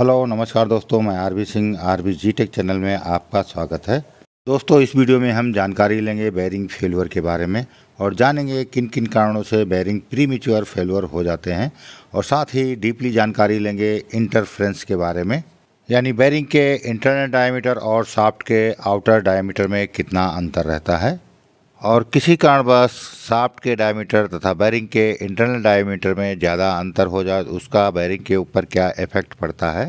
hello नमस्कार दोस्तों मैं RB Singh RB G tech channel में आपका स्वागत है दोस्तों इस वीडियो में हम जानकारी लेंगे बैरिंग फेलवर के बारे में और जानेंगे किन किन कारणों से बैरिंग प्रीमिच्योर फेलवर हो जाते हैं और साथ ही डीपली जानकारी लेंगे इंटरफ्रेंस के बारे में यानी बैरिंग के इंटरनल डायमीटर और साफ्ट के आउटर डायमीटर में कितना अंतर रहता है और किसी कारणवश साफ्ट के डायमीटर तथा बैरिंग के इंटरनल डायमीटर में ज़्यादा अंतर हो जाए तो उसका बैरिंग के ऊपर क्या इफेक्ट पड़ता है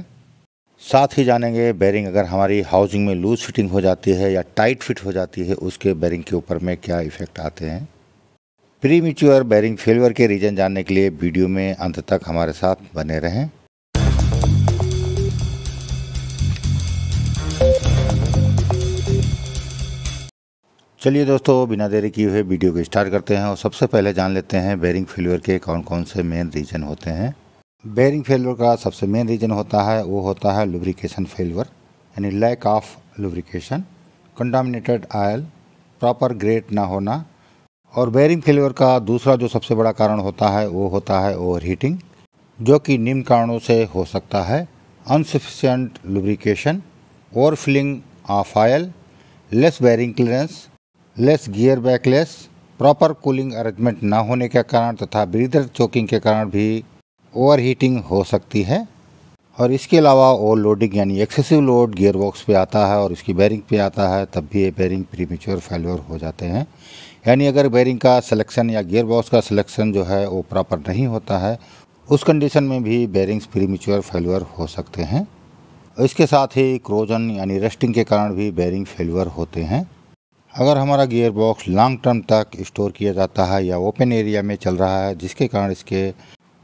साथ ही जानेंगे बैरिंग अगर हमारी हाउसिंग में लूज फिटिंग हो जाती है या टाइट फिट हो जाती है उसके बैरिंग के ऊपर में क्या इफेक्ट आते हैं प्रीमिच्योर बैरिंग फेलवर के रीज़न जानने के लिए वीडियो में अंत तक हमारे साथ बने रहें चलिए दोस्तों बिना देरी किए हुए वीडियो को स्टार्ट करते हैं और सबसे पहले जान लेते हैं बेरिंग फेलियर के कौन कौन से मेन रीज़न होते हैं बेरिंग फेलियर का सबसे मेन रीज़न होता है वो होता है लुब्रिकेशन फेलियर यानी lack of lubrication contaminated oil proper grease ना होना और बेरिंग फेलियर का दूसरा जो सबसे बड़ा कारण होता है वो होता है ओवर हीटिंग जो कि निम्न कारणों से हो सकता है insufficient lubrication over filling of oil less bearing clearance less gear backlash proper cooling arrangement ना होने के कारण तथा ब्रीदर चोकिंग के कारण भी ओवरहीटिंग हो सकती है और इसके अलावा ओवर लोडिंग यानी एक्सेसिव लोड गियर बॉक्स पे आता है और उसकी बैरिंग पे आता है तब भी ये बैरिंग प्रीमेच्योर फेलोर हो जाते हैं यानी अगर बैरिंग का सिलेक्शन या गियर बॉक्स का सिलेक्शन जो है वो प्रॉपर नहीं होता है उस कंडीशन में भी बैरिंग्स प्रीमेच्योर फेलोर हो सकते हैं इसके साथ ही क्रोजन यानी रेस्टिंग के कारण भी बैरिंग फेलोर होते हैं अगर हमारा गियर बॉक्स लॉन्ग टर्म तक स्टोर किया जाता है या ओपन एरिया में चल रहा है जिसके कारण इसके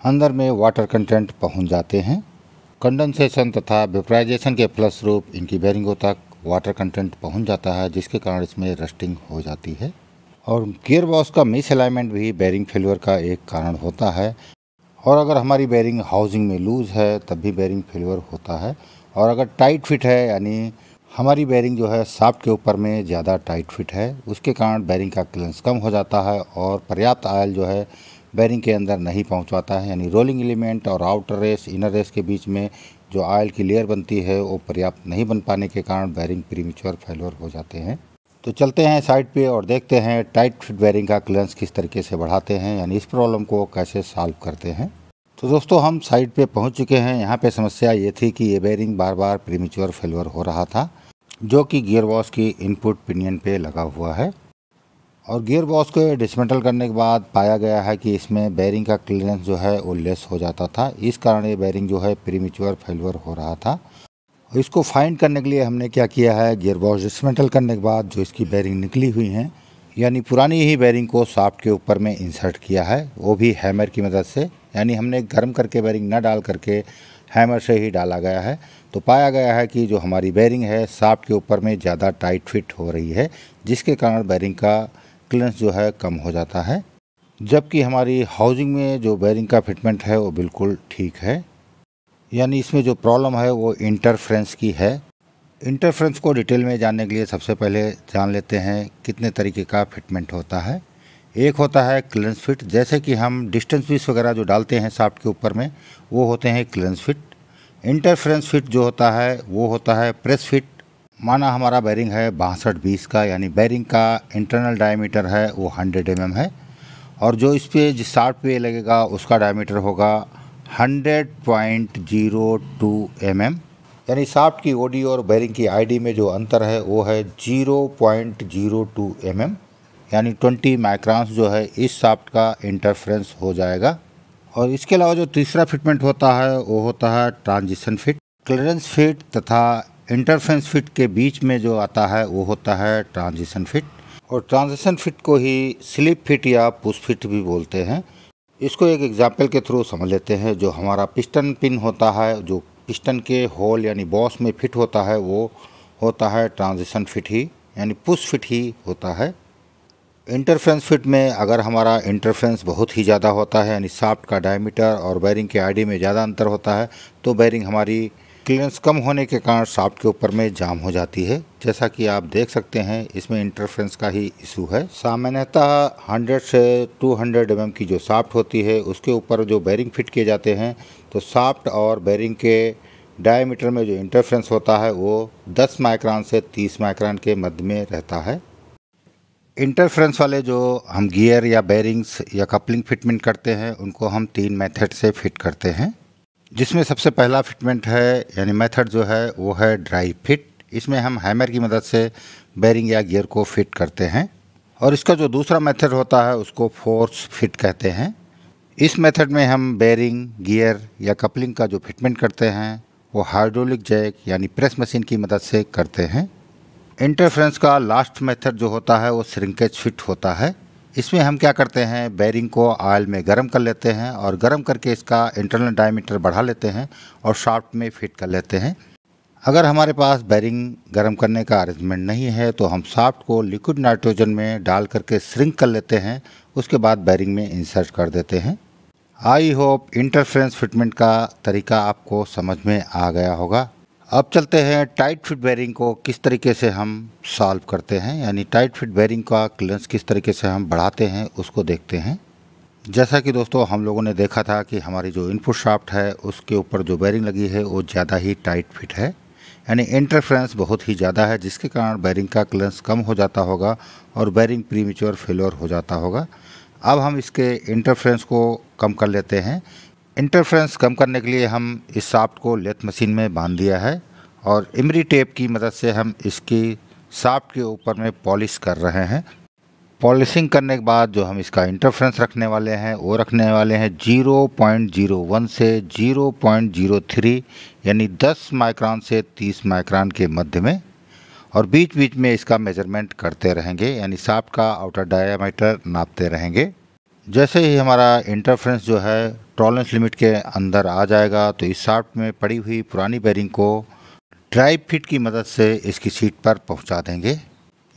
अंदर में वाटर कंटेंट पहुंच जाते हैं कंडेंसेशन तथा वेपराइजेशन के प्लस रूप इनकी बैरिंगों तक वाटर कंटेंट पहुंच जाता है जिसके कारण इसमें रस्टिंग हो जाती है और गियर बॉक्स का मिस अलाइनमेंट भी बैरिंग फेलवर का एक कारण होता है और अगर हमारी बैरिंग हाउसिंग में लूज़ है तब भी बैरिंग फेलवर होता है और अगर टाइट फिट है यानी हमारी बैरिंग जो है साफ्ट के ऊपर में ज़्यादा टाइट फिट है उसके कारण बैरिंग का क्लेंस कम हो जाता है और पर्याप्त आयल जो है बैरिंग के अंदर नहीं पहुंच पाता है यानी रोलिंग एलिमेंट और आउटर रेस इनर रेस के बीच में जो आयल की लेयर बनती है वो पर्याप्त नहीं बन पाने के कारण बैरिंग प्रीमेच्योर फेलोर हो जाते हैं तो चलते हैं साइड पे और देखते हैं टाइट फिट बैरिंग का क्लेंस किस तरीके से बढ़ाते हैं यानी इस प्रॉब्लम को कैसे सॉल्व करते हैं तो दोस्तों हम साइट पे पहुंच चुके हैं यहाँ पे समस्या ये थी कि ये बेयरिंग बार बार प्रीमिच्योर फेलवर हो रहा था जो कि गियर बॉक्स की इनपुट पिनियन पे लगा हुआ है और गियर बॉक्स को डिसमेंटल करने के बाद पाया गया है कि इसमें बेयरिंग का क्लियरेंस जो है वो लेस हो जाता था इस कारण ये बेयरिंग जो है प्रीमिच्योर फेलवर हो रहा था इसको फाइंड करने के लिए हमने क्या किया है गियर बॉक्स डिसमेंटल करने के बाद जो इसकी बेयरिंग निकली हुई हैं यानी पुरानी ही बेयरिंग को साफ्ट के ऊपर में इंसर्ट किया है वो भी हैमर की मदद से यानी हमने गर्म करके बैरिंग ना डाल करके हैमर से ही डाला गया है तो पाया गया है कि जो हमारी बैरिंग है साफ्ट के ऊपर में ज़्यादा टाइट फिट हो रही है जिसके कारण बैरिंग का क्लियरेंस जो है कम हो जाता है जबकि हमारी हाउसिंग में जो बैरिंग का फिटमेंट है वो बिल्कुल ठीक है यानी इसमें जो प्रॉब्लम है वो इंटरफ्रेंस की है इंटरफ्रेंस को डिटेल में जानने के लिए सबसे पहले जान लेते हैं कितने तरीके का फिटमेंट होता है एक होता है क्लेंस फिट जैसे कि हम डिस्टेंस पीस वगैरह जो डालते हैं साफ्ट के ऊपर में वो होते हैं क्लेंस फिट इंटरफ्रेंस फिट जो होता है वो होता है प्रेस फिट माना हमारा बैरिंग है बासठ बीस का यानी बैरिंग का इंटरनल डायमीटर है वो हंड्रेड एम mm है और जो इस पर जिस साफ्ट पे लगेगा उसका डायमीटर होगा hundred point zero two M M यानी साफ्ट की ओडी और बैरिंग की आईडी में जो अंतर है वो है zero point zero two M M यानी ट्वेंटी माइक्रांस जो है इस साफ्ट का इंटरफ्रेंस हो जाएगा और इसके अलावा जो तीसरा फिटमेंट होता है वो होता है ट्रांजिशन फिट क्लियरेंस फिट तथा इंटरफ्रेंस फिट के बीच में जो आता है वो होता है ट्रांजिशन फिट और ट्रांजिशन फिट को ही स्लिप फिट या पुश फिट भी बोलते हैं इसको एक एग्जाम्पल के थ्रू समझ लेते हैं जो हमारा पिस्टन पिन होता है जो पिस्टन के होल यानी बॉस में फिट होता है वो होता है ट्रांजिशन फिट ही यानी पुश फिट ही होता है इंटरफ्रेंस फिट में अगर हमारा इंटरफ्रेंस बहुत ही ज़्यादा होता है यानी साफ्ट का डायमीटर और बैरिंग के आईडी में ज़्यादा अंतर होता है तो बैरिंग हमारी क्लियरेंस कम होने के कारण साफ्ट के ऊपर में जाम हो जाती है जैसा कि आप देख सकते हैं इसमें इंटरफ्रेंस का ही इशू है सामान्यतः 100 से 200 हंड्रेड mm की जो साफ्ट होती है उसके ऊपर जो बैरिंग फिट किए जाते हैं तो साफ्ट और बैरिंग के डायमीटर में जो इंटरफ्रेंस होता है वो 10 माइक्रॉन से 30 माइक्रॉन के मध्य में रहता है इंटरफ्रेंस वाले जो हम गियर या बेरिंग्स या कपलिंग फिटमेंट करते हैं उनको हम तीन मेथड से फिट करते हैं जिसमें सबसे पहला फिटमेंट है यानी मेथड जो है वो है ड्राई फिट इसमें हम हैमर की मदद से बेरिंग या गियर को फिट करते हैं और इसका जो दूसरा मेथड होता है उसको फोर्स फिट कहते हैं इस मेथड में हम बेरिंग गियर या कपलिंग का जो फिटमेंट करते हैं वो हाइड्रोलिक जैक यानी प्रेस मशीन की मदद से करते हैं इंटरफ्रेंस का लास्ट मेथड जो होता है वो श्रिंकेज फिट होता है इसमें हम क्या करते हैं बैरिंग को आयल में गर्म कर लेते हैं और गर्म करके इसका इंटरनल डायमीटर बढ़ा लेते हैं और शाफ्ट में फिट कर लेते हैं अगर हमारे पास बैरिंग गर्म करने का अरेंजमेंट नहीं है तो हम साफ्ट को लिक्विड नाइट्रोजन में डाल करके श्रिंक कर लेते हैं उसके बाद बैरिंग में इंसर्ट कर देते हैं आई होप इंटरफ्रेंस फिटमेंट का तरीका आपको समझ में आ गया होगा अब चलते हैं टाइट फिट बैरिंग को किस तरीके से हम सॉल्व करते हैं यानी टाइट फिट बैरिंग का क्लियरेंस किस तरीके से हम बढ़ाते हैं उसको देखते हैं जैसा कि दोस्तों हम लोगों ने देखा था कि हमारी जो इनपुट शाफ्ट है उसके ऊपर जो बैरिंग लगी है वो ज़्यादा ही टाइट फिट है यानी इंटरफ्रेंस बहुत ही ज़्यादा है जिसके कारण बैरिंग का क्लेंस कम हो जाता होगा और बैरिंग प्रीमेच्योर फेलोर हो जाता होगा अब हम इसके इंटरफ्रेंस को कम कर लेते हैं इंटरफ्रेंस कम करने के लिए हम इस साफ्ट को लेथ मशीन में बांध दिया है और इमरी टेप की मदद से हम इसकी साफ्ट के ऊपर में पॉलिश कर रहे हैं पॉलिशिंग करने के बाद जो हम इसका इंटरफ्रेंस रखने वाले हैं वो रखने वाले हैं 0.01 से 0.03 यानी 10 माइक्रॉन से 30 माइक्रॉन के मध्य में और बीच बीच में इसका मेजरमेंट करते रहेंगे यानी साफ्ट का आउटर डायामीटर नापते रहेंगे जैसे ही हमारा इंटरफ्रेंस जो है टॉलरेंस लिमिट के अंदर आ जाएगा तो इस शाफ्ट में पड़ी हुई पुरानी बैरिंग को ड्राइव फिट की मदद से इसकी सीट पर पहुंचा देंगे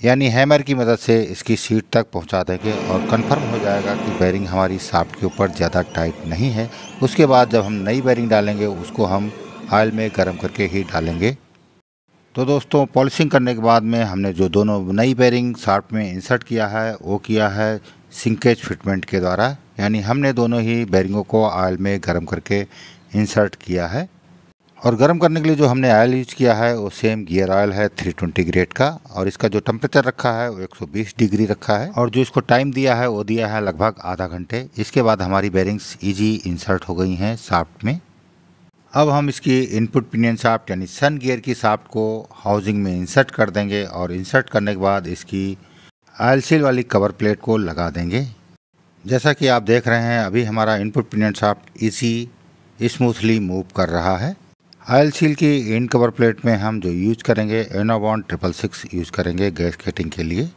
यानी हैमर की मदद से इसकी सीट तक पहुंचा देंगे और कंफर्म हो जाएगा कि बैरिंग हमारी साफ्ट के ऊपर ज़्यादा टाइट नहीं है उसके बाद जब हम नई बैरिंग डालेंगे उसको हम आयल में गर्म करके ही डालेंगे तो दोस्तों पॉलिशिंग करने के बाद में हमने जो दोनों नई बैरिंग शार्ट में इंसर्ट किया है वो किया है सिंकेज फिटमेंट के द्वारा यानी हमने दोनों ही बैरिंगों को आयल में गर्म करके इंसर्ट किया है और गर्म करने के लिए जो हमने आयल यूज किया है वो सेम गियर ऑयल है 320 ग्रेड का और इसका जो टेम्परेचर रखा है वो 120 डिग्री रखा है और जो इसको टाइम दिया है वो दिया है लगभग आधा घंटे इसके बाद हमारी बैरिंग्स ईजी इंसर्ट हो गई हैं साफ्ट में अब हम इसकी इनपुट पिनियन साफ्ट यानी सन गियर की साफ्ट को हाउसिंग में इंसर्ट कर देंगे और इंसर्ट करने के बाद इसकी आयल सील वाली कवर प्लेट को लगा देंगे जैसा कि आप देख रहे हैं अभी हमारा इनपुट पिनियन शाफ्ट इसी स्मूथली मूव कर रहा है आयल सील की इन कवर प्लेट में हम जो यूज करेंगे एनोवॉन ट्रिपल सिक्स यूज़ करेंगे गैस केटिंग के लिए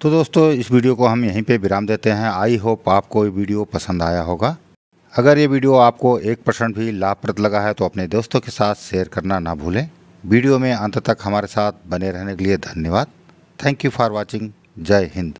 तो दोस्तों इस वीडियो को हम यहीं पे विराम देते हैं आई होप आपको ये वीडियो पसंद आया होगा अगर ये वीडियो आपको एक परसेंट भी लाभप्रद लगा है तो अपने दोस्तों के साथ शेयर करना ना भूलें वीडियो में अंत तक हमारे साथ बने रहने के लिए धन्यवाद थैंक यू फॉर वॉचिंग जय हिंद